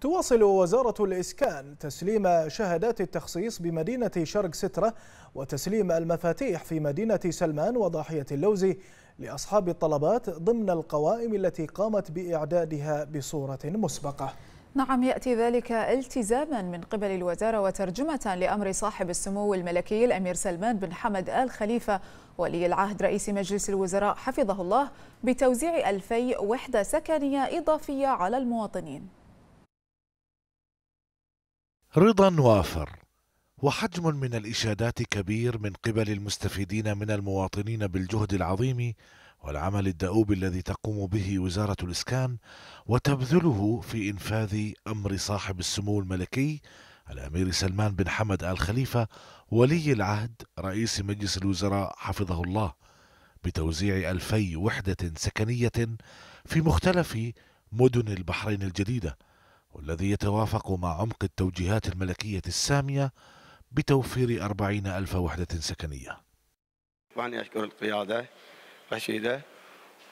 تواصل وزارة الإسكان تسليم شهادات التخصيص بمدينة شرق سترة وتسليم المفاتيح في مدينة سلمان وضاحية اللوز لأصحاب الطلبات ضمن القوائم التي قامت بإعدادها بصورة مسبقة نعم يأتي ذلك التزاما من قبل الوزارة وترجمة لأمر صاحب السمو الملكي الأمير سلمان بن حمد آل خليفة ولي العهد رئيس مجلس الوزراء حفظه الله بتوزيع 2000 وحدة سكنية إضافية على المواطنين رضا وافر وحجم من الإشادات كبير من قبل المستفيدين من المواطنين بالجهد العظيم والعمل الدؤوب الذي تقوم به وزارة الإسكان وتبذله في إنفاذ أمر صاحب السمو الملكي الأمير سلمان بن حمد آل خليفة ولي العهد رئيس مجلس الوزراء حفظه الله بتوزيع ألفي وحدة سكنية في مختلف مدن البحرين الجديدة والذي يتوافق مع عمق التوجيهات الملكية السامية بتوفير أربعين ألف وحدة سكنية وأنا أشكر القيادة رشيدة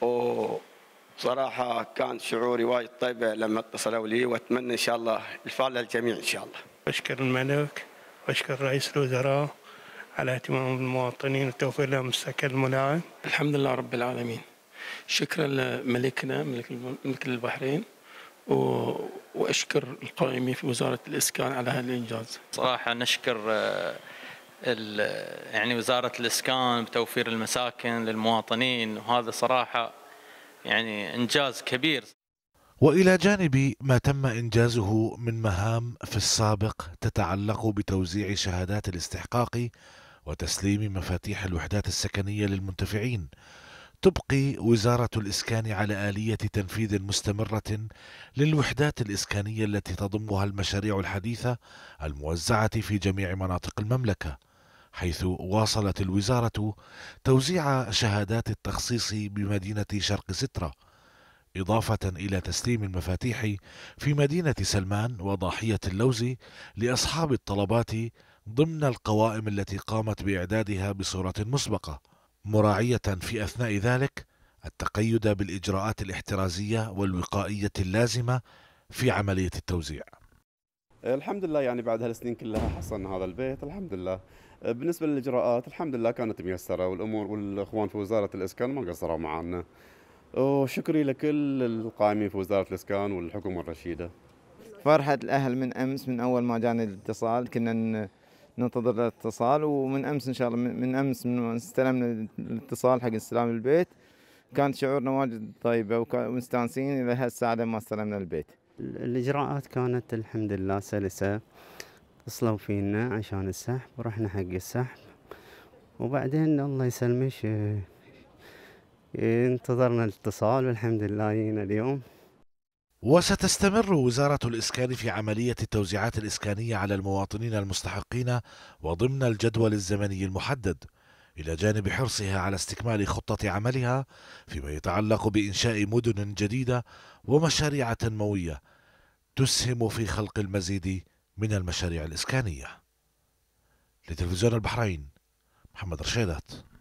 وصراحة كان شعوري وايد طيبة لما اتصلوا لي وأتمنى إن شاء الله الفعل للجميع إن شاء الله أشكر الملك وأشكر رئيس الوزراء على اهتمام المواطنين وتوفير لهم السكن الملائم الحمد لله رب العالمين شكرا لملكنا ملك البحرين و واشكر القائمه في وزاره الاسكان على هذا الانجاز. صراحه نشكر آه، يعني وزاره الاسكان بتوفير المساكن للمواطنين وهذا صراحه يعني انجاز كبير. والى جانب ما تم انجازه من مهام في السابق تتعلق بتوزيع شهادات الاستحقاق وتسليم مفاتيح الوحدات السكنيه للمنتفعين تبقي وزارة الإسكان على آلية تنفيذ مستمرة للوحدات الإسكانية التي تضمها المشاريع الحديثة الموزعة في جميع مناطق المملكة، حيث واصلت الوزارة توزيع شهادات التخصيص بمدينة شرق سترة، إضافة إلى تسليم المفاتيح في مدينة سلمان وضاحية اللوز لأصحاب الطلبات ضمن القوائم التي قامت بإعدادها بصورة مسبقة. مراعية في أثناء ذلك التقيد بالإجراءات الاحترازية والوقائية اللازمة في عملية التوزيع الحمد لله يعني بعد هالسنين كلها حصلنا هذا البيت الحمد لله بالنسبة للإجراءات الحمد لله كانت ميسرة والأمور والإخوان في وزارة الإسكان ما قصروا معنا وشكري لكل القائمين في وزارة الإسكان والحكومة الرشيدة فرحة الأهل من أمس من أول ما جاني الاتصال كنا ننتظر الاتصال ومن امس ان شاء الله من امس من استلمنا الاتصال حق استلام البيت كان شعورنا واجد طيبه ومستانسين الى هالساعه ما استلمنا البيت. الاجراءات كانت الحمد لله سلسه اتصلوا فينا عشان السحب ورحنا حق السحب وبعدين الله يسلمش اه، انتظرنا الاتصال والحمد لله جينا اليوم وستستمر وزارة الإسكان في عملية التوزيعات الإسكانية على المواطنين المستحقين وضمن الجدول الزمني المحدد إلى جانب حرصها على استكمال خطة عملها فيما يتعلق بإنشاء مدن جديدة ومشاريع تنموية تسهم في خلق المزيد من المشاريع الإسكانية لتلفزيون البحرين محمد رشيدات